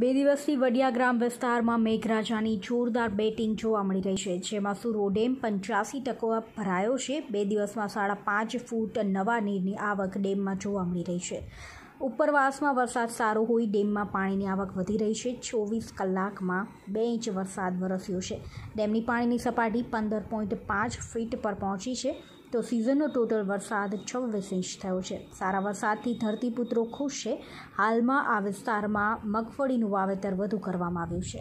બે દિવસથી વડિયા ગ્રામ વિસ્તારમાં મેઘરાજાની જોરદાર બેટિંગ જોવા મળી રહી છે જેમાં સુરો ડેમ પંચ્યાસી ટકો ભરાયો છે બે દિવસમાં સાડા પાંચ ફૂટ નવા નીરની આવક ડેમમાં જોવા મળી રહી છે ઉપરવાસમાં વરસાદ સારો હોય ડેમમાં પાણીની આવક વધી રહી છે ચોવીસ કલાકમાં બે ઇંચ વરસાદ વરસ્યો છે ડેમની પાણીની સપાટી પંદર પોઈન્ટ પાંચ ફીટ પર પહોંચી છે તો સિઝનનો ટોટલ વરસાદ છવ્વીસ ઇંચ થયો છે સારા વરસાદથી ધરતીપુત્રો ખુશ છે હાલમાં આ વિસ્તારમાં મગફળીનું વાવેતર વધુ કરવામાં આવ્યું છે